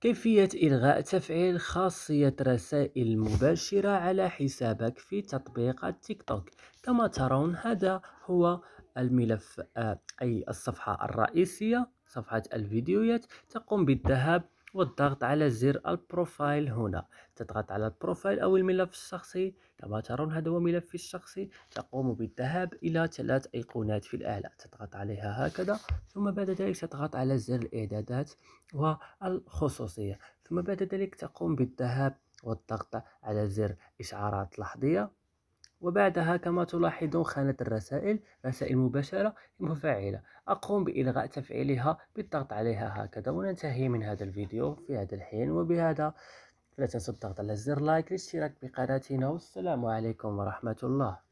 كيفية إلغاء تفعيل خاصية رسائل المباشرة على حسابك في تطبيق تيك توك كما ترون هذا هو الملف آه، أي الصفحة الرئيسية صفحة الفيديوهات تقوم بالذهاب والضغط على زر البروفايل هنا تضغط على البروفايل أو الملف الشخصي كما ترون هذا هو ملفي الشخصي تقوم بالذهاب إلى ثلاث أيقونات في الأعلى تضغط عليها هكذا ثم بعد ذلك تضغط على زر الإعدادات والخصوصية ثم بعد ذلك تقوم بالذهاب والضغط على زر إشعارات لحظية وبعدها كما تلاحظون خانة الرسائل رسائل مباشرة مفعلة أقوم بإلغاء تفعيلها بالضغط عليها هكذا وننتهي من هذا الفيديو في هذا الحين وبهذا لا تنسوا الضغط على زر لايك الاشتراك بقناتنا والسلام عليكم ورحمة الله